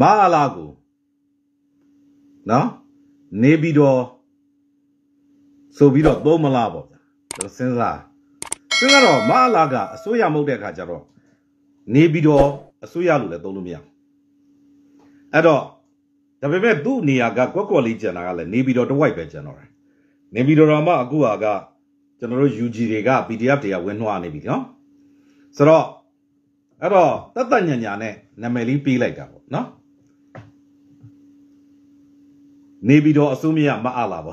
မအလာကိုနော်နေပြီးတော့ဆိုပြီးတော့သုံးမလားပေါ့ဗျာကျွန်တော်စဉ်းစားစဉ်းစားတော့မအလာကအစိုးရမဟုတ်တဲ့အခါကျတော့နေပြီးတော့အစိုးရလို့လည်းသုံးလို့မရအဲ့တော့ဒါပေမဲ့သူ့နေရာကကွက်ကွက်လေးကျန်တာကလည်းနေပြီးတော့တဝိုက်ပဲကျန်တော့တယ်နေပြီးတော့မှအခုဟာကကျွန်တော်တို့ UG တွေက PDF တွေကဝင်နှွားနေပြီနော်ဆိုတော့အဲ့တော့တတ်တညညာနဲ့နာမည်လေးပေးလိုက်တာပေါ့နော်နေပြီးတော့အစိုးမရမအားလာပါ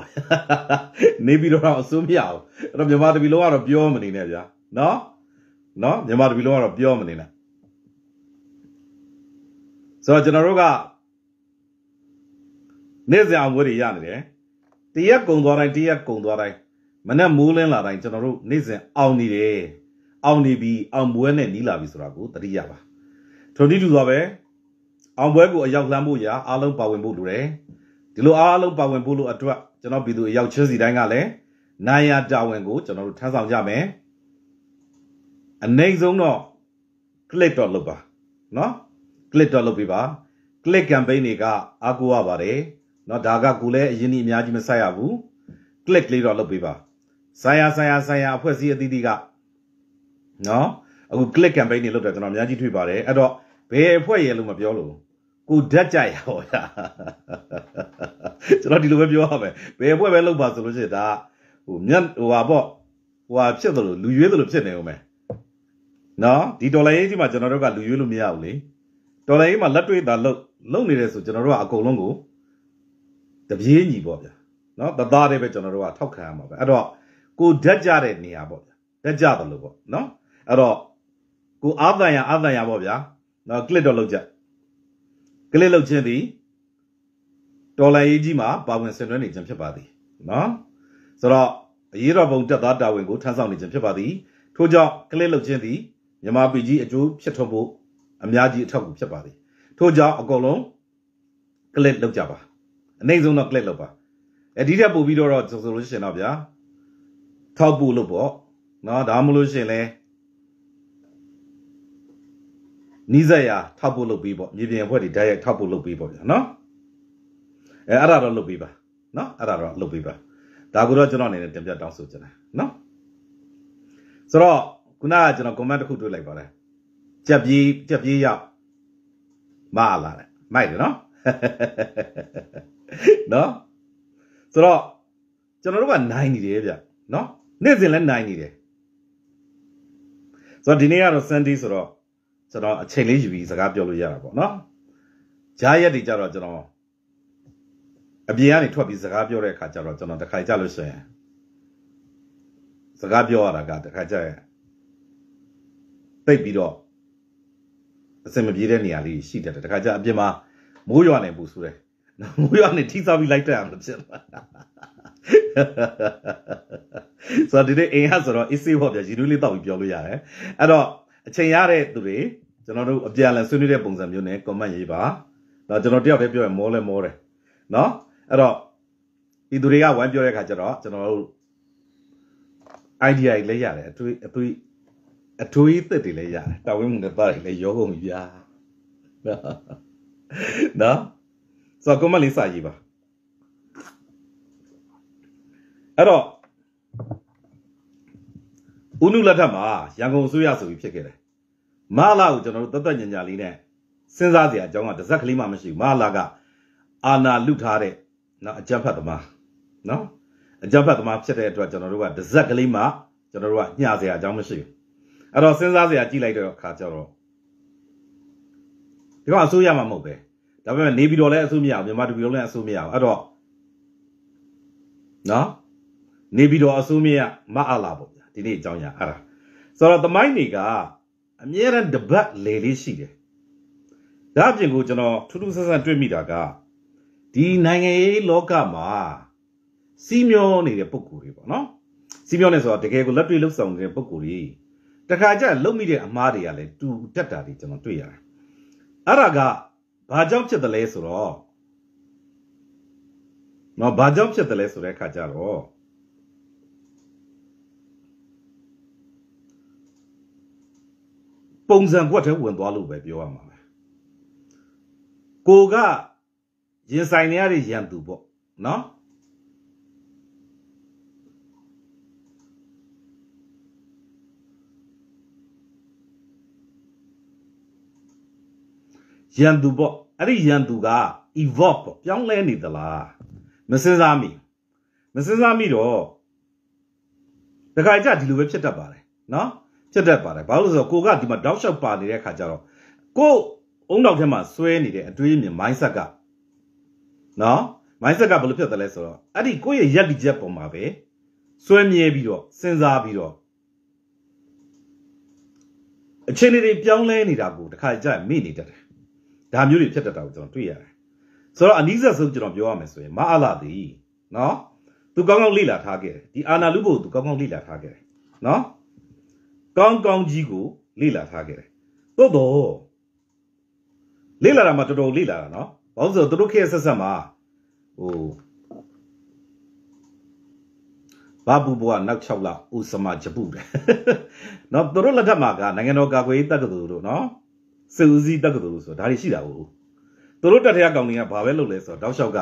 နေပြီးတော့အစိုးမရအောင်အဲ့တော့မြန်မာတပီလုံးကတော့ပြောမနေနဲ့ဗျာနော်နော်မြန်မာတပီလုံးကတော့ပြောမနေနဲ့ဆိုတော့ကျွန်တော်တို့ကနေ့စဉ်အောင်ဝယ်ရရနေတယ်တရက်ကုံသွားတိုင်းတရက်ကုံသွားတိုင်းမနဲ့မိုးလင်းလာတိုင်းကျွန်တော်တို့နေ့စဉ်အောင်နေတယ်အောင်နေပြီးအောင်ပွဲနဲ့နီးလာပြီဆိုတာကိုသတိရပါထို့နည်းတူစွာပဲအောင်ပွဲကိုအရောက်လှမ်းဖို့ရာအားလုံးပါဝင်ဖို့လိုတယ်ဒီလိုအားလုံးပါဝင်ဖို့လို့အတွက်ကျွန်တော်ပြည်သူအယောက်ချင်းစီတိုင်းကလည်းနိုင်ရတာဝန်ကိုကျွန်တော်တို့ထမ်းဆောင်ကြမယ်အနိုင်ဆုံးတော့ click တော့လုပ်ပါเนาะ click တော့လုပ်ပြီးပါ click campaign တွေကအားကိုးရပါတယ်เนาะဒါကကိုလည်းအရင်ကြီးအများကြီးမဆိုင်ရဘူး click လေးတော့လုပ်ပြီးပါဆိုင်ရဆိုင်ရဆိုင်ရအဖွဲ့အစည်းအသီးသီးကเนาะအခု click campaign တွေလုပ်တယ်ကျွန်တော်အများကြီးတွေ့ပါတယ်အဲ့တော့ဘယ်အဖွဲ့ရလို့မပြောလို့ကိုဓာတ်ကြိုက်ဟောတာကျွန်တော်ဒီလိုပဲပြောရမယ်ဘယ်ဘွဲ့ပဲလုပ်ပါဆိုလို့ရှိရင်ဒါဟိုမြတ်ဟိုဟာပေါ့ဟိုဟာဖြစ်တယ်လို့လူရွေးတယ်လို့ဖြစ်နေဦးမယ်နော်ဒီဒေါ်လာရေးကြီးမှာကျွန်တော်တို့ကလူရွေးလို့မရဘူးလေဒေါ်လာရေးမှာလက်တွေ့သာလုပ်လုပ်နေတယ်ဆိုကျွန်တော်တို့ကအကုန်လုံးကိုတပြေးညီပေါ့ဗျာနော်တသားတည်းပဲကျွန်တော်တို့ကထောက်ခံရမှာပဲအဲ့တော့ကိုဓာတ်ကြတဲ့နေရာပေါ့ဗျာဓာတ်ကြတယ်လို့ပေါ့နော်အဲ့တော့ကိုအာသန်ရအာသန်ရပေါ့ဗျာနော်ကလစ်တော့လောက်ကြကလစ်လုပ်ခြင်းသည်ဒေါ်လာရေးကြီးမှာပါဝင်ဆင်နွှဲနေခြင်းဖြစ်ပါသည်နော်ဆိုတော့အရေးတော်ပုံတက်သားတာဝန်ကိုထမ်းဆောင်နေခြင်းဖြစ်ပါသည် ထို့ကြောင့်ကလစ်လုပ်ခြင်းသည်မြန်မာပြည်ကြီးအကျိုးဖြစ်ထွန်းဖို့အများကြီးအထောက်အကူဖြစ်ပါသည်ထို့ကြောင့်အကုန်လုံးကလစ်လုပ်ကြပါအနိုင်ဆုံးတော့ကလစ်လုပ်ပါအဲဒီထက်ပိုပြီးတော့ဆိုလို့ရှိရင်တော့ဗျာထောက်ပို့လို့ပေါ့နော်ဒါမှမဟုတ်လို့ရှိရင်လည်းနီးစက်ရာထောက်ဖို့လုပ်ပြီးပေါ့မြေပြင်အဖွဲ့တွေဓာတ်ရိုက်ထောက်ဖို့လုပ်ပြီးပေါ့ဗျာနော်အဲအဲ့ဒါတော့လုပ်ပြီးပါနော်အဲ့ဒါတော့လုပ်ပြီးပါဒါကိုတော့ကျွန်တော်အနေနဲ့တင်ပြတောင်းဆိုချင်တယ်နော်ဆိုတော့ခုနကကျွန်တော် comment တစ်ခုတွေ့လိုက်ပါတယ်ကြက်ပြေးကြက်ပြေးရောက်မလာတယ်မိုက်တယ်နော်နော်ဆိုတော့ကျွန်တော်တို့ကနိုင်နေတယ်ဗျနော်နေ့စဉ်လည်းနိုင်နေတယ်ဆိုတော့ဒီနေ့ကတော့ Sunday ဆိုတော့ကျွန်တော်အချိန်လေးယူပြီးစကားပြောလို့ရတာပေါ့နော်ဂျားရက်တွေကြတော့ကျွန်တော်အပြင်ကနေထွက်ပြီးစကားပြောတဲ့အခါကျတော့ကျွန်တော်တခါကြလို့ဆိုရင်စကားပြောရတာကတခါကြရင်တိတ်ပြီးတော့အစင်မပြေတဲ့နေရာလေးရှိတတ်တယ်တခါကြအပြင်မှာမိုးရွာနေပူဆိုတယ်မိုးရွာနေထိစားပြီးလိုက်တတ်အောင်လို့ဖြစ်သွားတာဆိုတော့ဒီနေ့အိမ်ကဆိုတော့ AC ပေါ့ဗျာရီနူးလေးတောက်ပြီးပြောလို့ရတယ်အဲ့တော့အချိန်ရတဲ့သူတွေကျွန်တော်တို့အပြန်အလှန်ဆွေးနွေးတဲ့ပုံစံမျိုးနဲ့ comment ရေးပါ။နော်ကျွန်တော်တယောက်တည်းပြောရင်မောလဲမောတယ်။နော်အဲ့တော့ဒီသူတွေကဝိုင်းပြောတဲ့အခါကျတော့ကျွန်တော်တို့ idea တွေလည်းရတယ်အထွေအထွေအထွေအသက်တွေလည်းရတယ်တာဝန်မှုတွေပါတယ်လည်းရောကုန်ပြီဗျာ။နော်ဆိုတော့ comment လေးစာရေးပါ။အဲ့တော့ဦးနုလက်ထက်မှာရန်ကုန်အစိုးရဆိုပြီးဖြစ်ခဲ့တယ်မလာကိုကျွန်တော်တို့တသက်ညညာလေးနဲ့စဉ်းစားစရာအကြောင်းကတစ်စက်ကလေးမှမရှိဘူးမလာက အာနာလုထားတဲ့နော်အကြက်ဖတ်သမားနော်အကြက်ဖတ်သမားဖြစ်တဲ့အတွက်ကျွန်တော်တို့ကတစ်စက်ကလေးမှကျွန်တော်တို့ကညှစရာအကြောင်းမရှိဘူးအဲ့တော့စဉ်းစားစရာကြည့်လိုက်တော့အခါကျတော့ဒီကအစိုးရမှမဟုတ်ပဲဒါပေမဲ့နေပြီးတော့လည်းအစိုးမရအောင်မြန်မာတပြည်လုံးလည်းအစိုးမရအောင်အဲ့တော့နော်နေပြီးတော့အစိုးမရမအလာပေါ့ဗျာဒီနေ့အကြောင်းညာအဲ့ဒါဆိုတော့သမိုင်းတွေကအမြဲတမ်းတပတ်လေလေးရှိတယ်။ဒါအပြင်ကိုကျွန်တော်ထူးထူးဆန်းဆန်းတွေ့မိတာကဒီနိုင်ငံရေးလောကမှာစီမျောနေတဲ့ပုံကိုယ်တွေပေါ့နော်။စီမျောနေဆိုတာတကယ်ကိုလက်တွေ့လှုပ်ဆောင်နေတဲ့ပုံကိုယ်တွေတခါကျလုံမိတဲ့အမားတွေကလည်းတူတက်တာတွေကျွန်တော်တွေ့ရတယ်။အဲ့ဒါကဘာကြောင့်ဖြစ်တယ်လဲဆိုတော့နော်ဘာကြောင့်ဖြစ်တယ်လဲဆိုတဲ့အခါကျတော့ပုံစံဘွက်ထဲဝင်သွားလို့ပဲပြောရမှာပဲကိုကရင်ဆိုင်နေရတဲ့ရန်သူပေါ့နော်ရန်သူပေါ့အဲ့ဒီရန်သူက evolve ပေါ့ပြောင်းလဲနေသလားမစင်စားမိမစင်စားမိတော့တခါကြဒီလိုပဲဖြစ်တတ်ပါတယ်နော်ဖြစ်တတ်ပါတယ်ဘာလို့လဲဆိုတော့ကိုကဒီမှာတောက်လျှောက်ပါနေတဲ့ခါကျတော့ကိုအုံနောက်ထဲမှာဆွဲနေတဲ့အတွေးမြင် mindset ကနော် mindset ကဘယ်လိုဖြစ်တယ်လဲဆိုတော့အဲ့ဒီကိုရဲ့ရက်ဒီချက်ပုံမှာပဲဆွဲမြဲပြီးတော့စဉ်းစားပြီးတော့အခြေအနေတွေပြောင်းလဲနေတာကိုတခါကြရင်မေ့နေတတ်တယ်ဒါမျိုးတွေဖြစ်တတ်တာကိုကျွန်တော်တွေ့ရတယ်ဆိုတော့အနည်းဆက်ဆုံးကျွန်တော်ပြောရမယ်ဆိုရင်မအားလာသည်နော်သူကောင်းကောင်းလေ့လာထားခဲ့တယ်ဒီအာနာလူကိုသူကောင်းကောင်းလေ့လာထားခဲ့တယ်နော်ကောင်းကောင်းကြီးကိုလေ့လာထားခဲ့တယ်။သို့တော့လေ့လာတာမှတော်တော်လေ့လာတာနော်။ဘာလို့ဆိုတော့တို့ခဲ့ဆက်ဆက်မှာဟိုဘာဘူးဘွားနောက်6လဥစမဂျပုတယ်။နော်တို့လက်ထက်မှာကနိုင်ငံတော်ကာကွယ်ရေးတက္ကသိုလ်တို့နော်။စစ်ဦးစီးတက္ကသိုလ်ဆိုဒါတွေရှိတာကိုတို့တက်ထရကောင်တွေကဘာပဲလုပ်လဲဆိုတော့တောက်လျှောက်က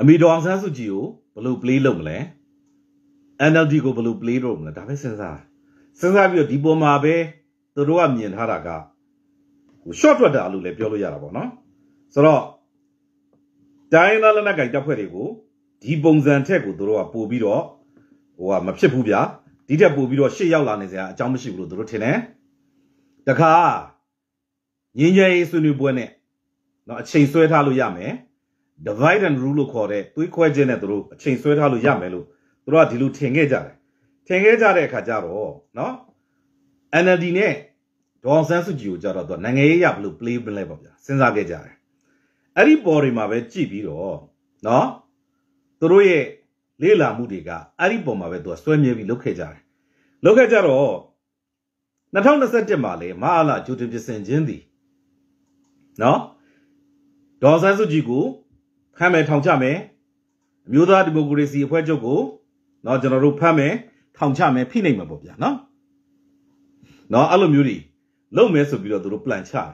အမီတော်အောင်ဆန်းစုကြည်ကိုဘယ်လို play လုပ်မလဲ။ NLD ကိုဘယ်လို play တော့မလဲဒါပဲစဉ်းစားစဉ်းစားပြီးတော့ဒီပုံမှာပဲသူတို့ကမြင်ထားတာကဟို short ထွက်တာလို့လည်းပြောလို့ရတာပေါ့နော်ဆိုတော့တိုင်းသားလက်နက်ကိုင်တပ်ဖွဲ့တွေကိုဒီပုံစံထက်ကိုသူတို့ကပို့ပြီးတော့ဟိုကမဖြစ်ဘူးဗျာဒီထက်ပို့ပြီးတော့ရှေ့ရောက်လာနေစရာအကြောင်းမရှိဘူးလို့သူတို့ထင်တယ်တခါငင်းကြဲရေးဆွေးနွေးပွဲနဲ့เนาะအချိန်ဆွဲထားလို့ရမယ် divide and rule လို့ခေါ်တဲ့သွေးခွဲခြင်းနဲ့သူတို့အချိန်ဆွဲထားလို့ရမယ်လို့သူတို့ကဒီလိုထင်ခဲ့ကြတယ်ထင်ခဲ့ကြတဲ့အခါကျတော့နော် NLD နဲ့ဒေါအောင်ဆန်းစုကြည်ကိုကြတော့သူကနိုင်ငံရေးရဘလို့ play မလဲပေါ့ဗျာစဉ်းစားခဲ့ကြတယ်အဲ့ဒီပေါ်တွေမှာပဲကြည့်ပြီးတော့နော်သူတို့ရဲ့လေးလာမှုတွေကအဲ့ဒီပေါ်မှာပဲသူကဆွဲမြဲပြီးလုပ်ခဲ့ကြတယ်လုပ်ခဲ့ကြတော့2021မှာလေမဟာလာဂျူတင်ပြစင်ချင်းသည်နော်ဒေါ်ဆန်းစုကြည်ကိုခံမယ်ထောင်ချမယ်အမျိုးသားဒီမိုကရေစီအဖွဲ့ချုပ်ကိုနော်ကျွန်တော်တို့ဖတ်မယ်ထောင်ချမယ်ဖိနှိပ်မယ်ပေါ့ဗျာနော်နော်အဲ့လိုမျိုးတွေလုပ်မယ်ဆိုပြီးတော့တို့ plan ချတယ်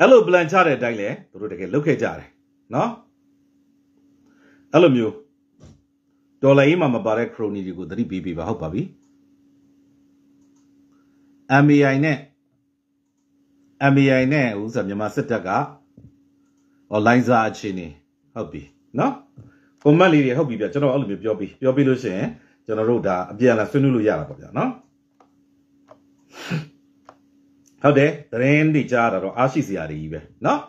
အဲ့လို plan ချတဲ့အတိုင်းလဲတို့တကယ်လုပ်ခဲ့ကြတယ်နော်အဲ့လိုမျိုးဒေါ်လာရေးမှာမပါတဲ့ခရိုနီတွေကိုသတိပေးပေးပါဟုတ်ပါပြီ MAI နဲ့ MAI နဲ့ဥစ္စာမြန်မာစစ်တပ်က online စာအခြေအနေဟုတ်ပြီနော် comment လေးတွေဟုတ်ပြီဗျကျွန်တော်အဲ့လိုမျိုးပြောပြီးပြောပြီးလို့ရှိရင်ကျွန်တော်တို့ဒါအပြန်အလှန်ဆွေးနွေးလို့ရတာပေါ့ဗျာနော်ဟုတ်တယ်သတင်းတွေကြားတာတော့အားရှိစရာတွေကြီးပဲနော်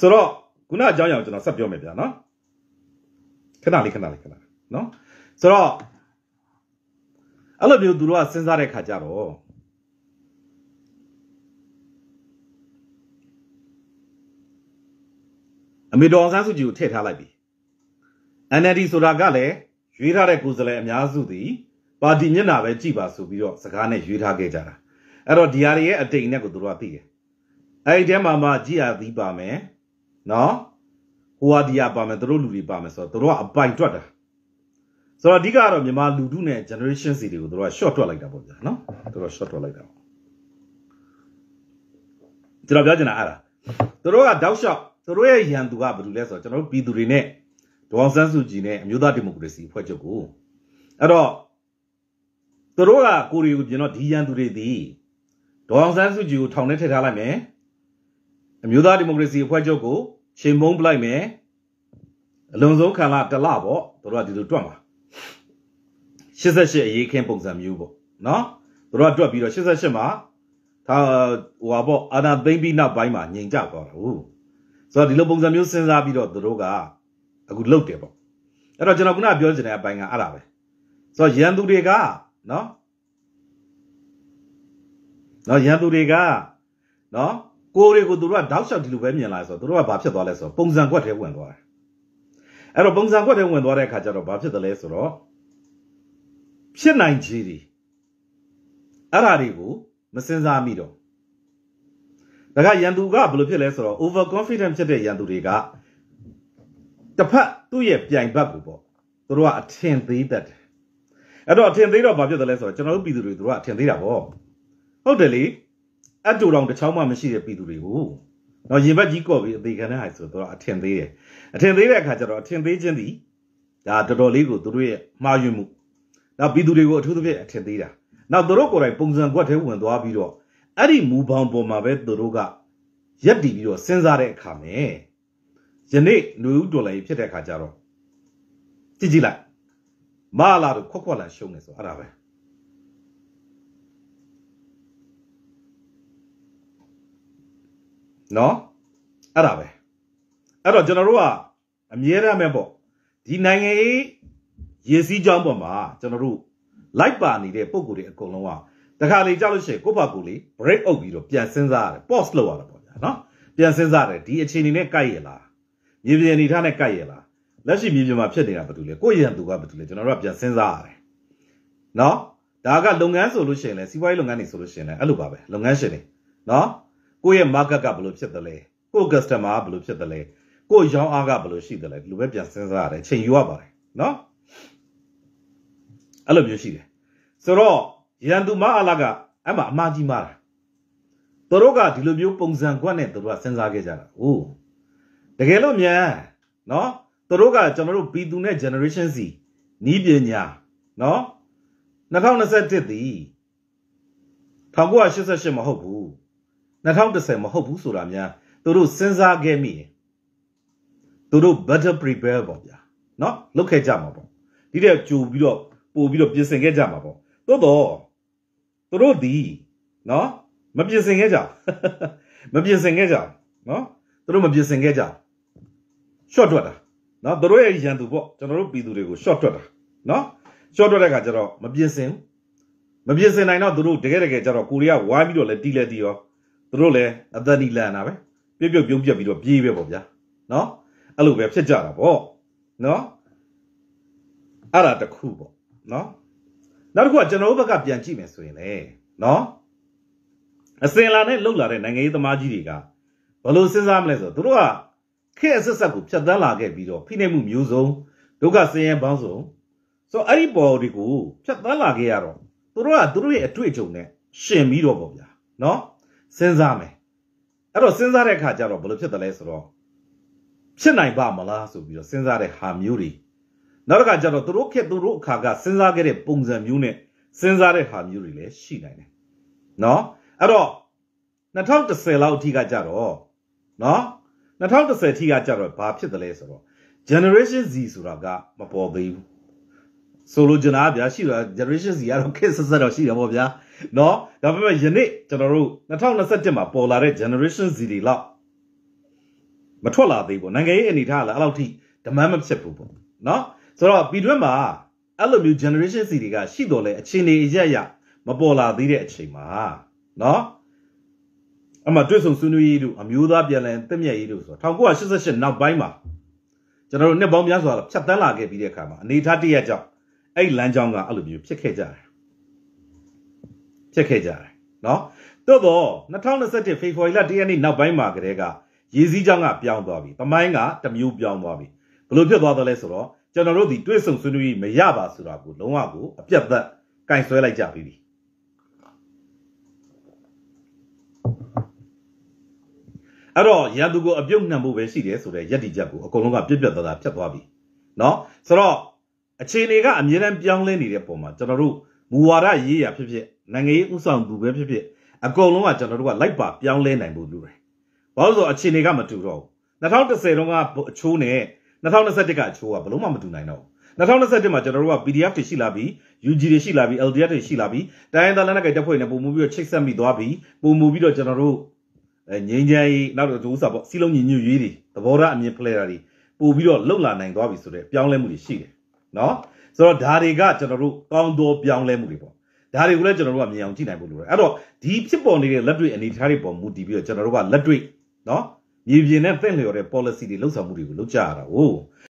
ဆိုတော့ခုနအကြောင်းအရာကိုကျွန်တော်ဆက်ပြောမယ်ဗျာနော်ခဏလေးခဏလေးခဏနော်ဆိုတော့အဲ့လိုမျိုးသူတို့ကစဉ်းစားတဲ့ခါကြတော့အမေတော်ဆန်းစုကြည်ကိုထည့်ထားလိုက်ပြီ NLD ဆိုတာကလည်းရွေးထားတဲ့ကိုယ်စားလှယ်အများစုသည်ပါတီမျက်နှာပဲကြည့်ပါဆိုပြီးတော့စကားနဲ့ရွေးထားခဲ့ကြတာအဲ့တော့ဒီဟာတွေရဲ့အတိတ်နဲ့ကိုသူတို့ကသိတယ်အဲ့ဒီထဲမှာမှကြည်ရသီးပါမယ်နော်ဟိုဟာဒီဟာပါမယ်သူတို့လူတွေပါမယ်ဆိုတော့သူတို့ကအပိုင်တွက်တာဆိုတော့အဓိကကတော့မြန်မာလူထုနဲ့ generation စီတွေကိုသူတို့က short တွက်လိုက်တာပေါ့ဗျာနော်သူတို့ short တွက်လိုက်တာကျွန်တော်ပြောချင်တာအဲ့ဒါသူတို့ကတောက်လျှောက်သူတို့ရဲ့ရန်သူကဘာလို့လဲဆိုတော့ကျွန်တော်တို့ပြည်သူတွေနဲ့ဒေါအောင်ဆန်းစုကြည်နဲ့အမျိုးသားဒီမိုကရေစီအဖွဲ့ချုပ်ကိုအဲ့တော့သူတို့ကကိုရီကိုပြင်တော့ဒီရန်သူတွေသည်ဒေါအောင်ဆန်းစုကြည်ကိုထောင်ထဲထည့်ထားလိုက်မယ်အမျိုးသားဒီမိုကရေစီအဖွဲ့ချုပ်ကိုချိန်မုံပလိုက်မယ်အလွန်ဆုံးခံလာတလပေါ့သူတို့ကဒီလိုတွတ်မှာ88အရေးခင်းပုံစံမျိုးပေါ့နော်သူတို့ကတွတ်ပြီးတော့88မှာဒါဟိုဟာပေါ့အာနာသိမ့်ပြီးနောက်ပိုင်းမှာငြိမ်ကြသွားတာဟုတ်ဆိုတော့ဒီလိုပုံစံမျိုးစဉ်းစားပြီးတော့သူတို့ကအခုလုတ်တယ်ပေါ့အဲ့တော့ကျွန်တော်ခုနပြောချင်တဲ့အပိုင်းကအဲ့ဒါပဲဆိုတော့ရန်သူတွေကနော်နော်ရန်သူတွေကနော်ကိုယ်တွေကိုသူတို့ကတောက်လျှောက်ဒီလိုပဲမြင်လာဆိုတော့သူတို့ကဘာဖြစ်သွားလဲဆိုတော့ပုံစံကွက်ထဲဝင်သွားတယ်အဲ့တော့ပုံစံကွက်ထဲဝင်သွားတဲ့အခါကျတော့ဘာဖြစ်သလဲဆိုတော့ဖြစ်နိုင်ခြေတွေအဲ့ဒါတွေကိုမစင်စားမိတော့ဒါကရန်သူကဘယ်လိုဖြစ်လဲဆိုတော့ over confident ဖြစ်တဲ့ရန်သူတွေကတစ်ဖက်သူ့ရဲ့ပြိုင်ဘက်ကိုပေါ့သူတို့ကအထင်သေးတတ်တယ်အဲ့တော့အထင်သေးတော့ဘာဖြစ်တယ်လဲဆိုတော့ကျွန်တော်တို့ပြည်သူတွေသူတို့ကအထင်သေးတာပေါ့ဟုတ်တယ်လေအတူတောင်တစ်ချောင်းမှမရှိတဲ့ပြည်သူတွေကိုတော့ရင်ဘက်ကြီးကော့ပြီးအသေးခံတဲ့ဟာဆိုတော့အထင်သေးတယ်အထင်သေးတဲ့အခါကျတော့အထင်သေးခြင်းသည်ဒါတော်တော်လေးကိုသူတို့ရဲ့မှားယွင်းမှုနောက်ပြည်သူတွေကိုအထူးသဖြင့်အထင်သေးတာနောက်သူတို့ကိုယ်တိုင်ပုံစံကွက်ထဲဝင်သွားပြီးတော့အဲ့ဒီမူဘောင်ပေါ်မှာပဲသူတို့ကရက်တည်ပြီးတော့စဉ်းစားတဲ့အခါမှာယနေ့လူဦးတော်လည်းဖြစ်တဲ့ခါကျတော့ကြည့်ကြည့်လိုက်မလာတော့ခွက်ခွက်လာရှုံးနေဆိုအဲ့ဒါပဲနော်အဲ့ဒါပဲအဲ့တော့ကျွန်တော်တို့ကအမြဲတမ်းပဲပေါ့ဒီနိုင်ငံရေးရေးစည်းကြောင်းပေါ်မှာကျွန်တော်တို့လိုက်ပါနေတဲ့ပုံကိုယ်တွေအကုန်လုံးကတခါလေကြောက်လို့ရှိရင်ကိုယ့်ဘာကိုယ်လေး break အုပ်ပြီးတော့ပြန်စဉ်းစားရတယ် pause လုပ်ရတာပေါ့ဗျာနော်ပြန်စဉ်းစားတယ်ဒီအခြေအနေနဲ့ကိုက်ရလားမြေပြင်အနေထားနဲ့ကိုက်ရလားလက်ရှိမြေပြင်မှာဖြစ်နေတာဘာတူလဲကိုယ့်ရန်သူကဘာတူလဲကျွန်တော်တို့ကပြန်စဉ်းစားရတယ်နော်ဒါကလုပ်ငန်းဆိုလို့ရှိရင်လဲစီးပွားရေးလုပ်ငန်းတွေဆိုလို့ရှိရင်လဲအဲ့လိုပါပဲလုပ်ငန်းရှင်တွေနော်ကိုယ့်ရဲ့ market ကဘယ်လိုဖြစ်သလဲကိုယ့် customer ကဘယ်လိုဖြစ်သလဲကိုယ့်ရောင်းအားကဘယ်လိုရှိသလဲဒီလိုပဲပြန်စဉ်းစားရတယ်ချိန်ယူရပါတယ်နော်အဲ့လိုမျိုးရှိတယ်ဆိုတော့ရန်သူမအလာကအဲ့မှာအမှားကြီးမားတာသူတို့ကဒီလိုမျိုးပုံစံကွက်နဲ့သူတို့ကစဉ်းစားခဲ့ကြတာ။အိုးတကယ်လို့မြန်နော်သူတို့ကကျွန်တော်တို့ B2 နဲ့ generation C နီးပညာနော်2021သည်1988မဟုတ်ဘူး2010မဟုတ်ဘူးဆိုတာများသူတို့စဉ်းစားခဲ့မိတယ်သူတို့ better prepare ပေါ့ဗျာနော်လုပ်ခဲ့ကြမှာပေါ့ဒီတဲ့ကြိုပြီးတော့ပို့ပြီးတော့ပြင်ဆင်ခဲ့ကြမှာပေါ့သို့တော့သူတို့ဒီနော်မပြင်ဆင်ခဲ့ကြမပြင်ဆင်ခဲ့ကြနော်သူတို့မပြင်ဆင်ခဲ့ကြရှော့ထွက်တာနော်တို့ရဲ့ရန်သူပေါ့ကျွန်တော်တို့ပြည်သူတွေကိုရှော့ထွက်တာနော်ရှော့ထွက်တဲ့ခါကျတော့မပြင်ဆင်မပြင်ဆင်နိုင်တော့တို့တကယ်တကယ်ကျတော့ကိုရီးယားဝိုင်းပြီးတော့လဲတီးလဲတီးရောတို့လည်းအသက်ဒီလန်တာပဲပြုတ်ပြုတ်ပြုံးပြက်ပြီးတော့ပြေးပဲပေါ့ဗျာနော်အဲ့လိုပဲဖြစ်ကြတာပေါ့နော်အဲ့ဒါတခုပေါ့နော်နောက်တစ်ခုကကျွန်တော်တို့ဘက်ကပြန်ကြည့်မယ်ဆိုရင်လေနော်အစင်လာနဲ့လှုပ်လာတဲ့နိုင်ငံရေးသမားကြီးတွေကဘယ်လိုစဉ်းစားမလဲဆိုတော့တို့ကခေတ်အဆက်ဆက်ကိုဖြတ်သန်းလာခဲ့ပြီးတော့ဖိနှိပ်မှုမျိုးစုံဒုက္ခဆင်းရဲပေါင်းစုံဆိုတော့အဲ့ဒီပေါ်တွေကိုဖြတ်သန်းလာခဲ့ရတော့သူတို့ကသူတို့ရဲ့အတွေ့အကြုံနဲ့ရှင်ပြီးတော့ပေါ့ဗျာနော်စဉ်းစားမယ်အဲ့တော့စဉ်းစားတဲ့အခါကျတော့ဘယ်လိုဖြစ်တယ်လဲဆိုတော့ဖြစ်နိုင်ပါမလားဆိုပြီးတော့စဉ်းစားတဲ့ဟာမျိုးတွေနောက်တစ်ခါကျတော့သူတို့ခက်သူတို့အခါကစဉ်းစားခဲ့တဲ့ပုံစံမျိုးနဲ့စဉ်းစားတဲ့ဟာမျိုးတွေလည်းရှိနိုင်တယ်နော်အဲ့တော့2010လောက်အထိကကြတော့နော်2010ထိကကြတော့ဘာဖြစ်တယ်လဲဆိုတော့ generation Z ဆိုတာကမပေါ်သေးဘူးဆိုလိုချင်တာဗျာရှိတာ generation Z ကတော့ခက်ဆက်ဆက်တော့ရှိတယ်ပေါ့ဗျာเนาะဒါပေမဲ့ယနေ့ကျွန်တော်တို့2021မှာပေါ်လာတဲ့ generation Z တွေလောက်မထွက်လာသေးဘူးနိုင်ငံရေးအနေထားကလည်းအဲ့လောက်ထိဒမန်းမဖြစ်ဘူးပေါ့เนาะဆိုတော့ပြည်တွင်းမှာအဲ့လိုမျိုး generation C တွေကရှိတော့လဲအချိန်တွေအရရမပေါ်လာသေးတဲ့အချိန်မှာเนาะအမှတွေ့ဆုံဆွေးနွေးရေးတို့အမျိုးသားပြည်လည်တက်မြက်ရေးတို့ဆိုတော့1988နောက်ပိုင်းမှာကျွန်တော်တို့နှစ်ပေါင်းများစွာဖြတ်တန်းလာခဲ့ပြီးတဲ့အခါမှာအနေထားတရက်ကြောင့်အဲ့လမ်းကြောင်းကအဲ့လိုမျိုးဖြစ်ခဲ့ကြတယ်ဖြစ်ခဲ့ကြတယ်နော်သို့တော့2021ဖေဖော်ဝါရီလ1ရက်နေ့နောက်ပိုင်းမှာကတည်းကရေစည်းကြောင်းကပြောင်းသွားပြီတမိုင်းကတမျိုးပြောင်းသွားပြီဘလို့ဖြစ်သွားသလဲဆိုတော့ကျွန်တော်တို့ဒီတွေးဆုံဆွေးနွေးမရပါဆိုတာကိုလုံးဝကိုအပြတ်သက်ကင်ဆွဲလိုက်ကြပြီအဲ့တော့ရန်သူကိုအပြုတ်နှံဖို့ပဲရှိတယ်ဆိုတဲ့ယက်တီချက်ကိုအကုန်လုံးကပြက်ပြက်သားသားဖြတ်သွားပြီเนาะဆိုတော့အခြေအနေကအမြဲတမ်းပြောင်းလဲနေတဲ့ပုံမှာကျွန်တော်တို့မူဝါဒရေးရာဖြစ်ဖြစ်နိုင်ငံရေးဥဆောင်သူပဲဖြစ်ဖြစ်အကုန်လုံးကကျွန်တော်တို့ကလိုက်ပါပြောင်းလဲနိုင်ဖို့လိုတယ်ဘာလို့ဆိုအခြေအနေကမတူတော့ဘူး2010တုန်းကအချိုးနဲ့2021ကအချိုးကဘလုံးမမတူနိုင်တော့ဘူး2021မှာကျွန်တော်တို့က PDF တွေရှိလာပြီး UG တွေရှိလာပြီး LDR တွေရှိလာပြီးတိုင်းရင်းသားလက်နက်ကိုင်တပ်ဖွဲ့တွေပုံမူပြီးတော့ချိတ်ဆက်မိသွားပြီးပုံမူပြီးတော့ကျွန်တော်တို့ငြိမ်းချမ်းရေးနောက်တော့ဒီဥစ္စာပေါ့စီးလုံးညီညွတ်ရေးတွေသဘောထားအမြင်ဖလှယ်တာတွေပို့ပြီးတော့လှုပ်လာနိုင်သွားပြီဆိုတော့ပြောင်းလဲမှုတွေရှိတယ်နော်ဆိုတော့ဒါတွေကကျွန်တော်တို့ကောင်းသောပြောင်းလဲမှုတွေပေါ့ဒါတွေကိုလည်းကျွန်တော်တို့ကမြင်အောင်ကြည့်နိုင်ဖို့လိုတယ်အဲ့တော့ဒီဖြစ်ပေါ်နေတဲ့လက်တွေ့အနေအထားတွေပေါ်မူတည်ပြီးတော့ကျွန်တော်တို့ကလက်တွေ့နော်မြေပြင်နဲ့တင့်လျော်တဲ့ policy တွေလှုပ်ဆောင်မှုတွေကိုလုပ်ကြရတာကို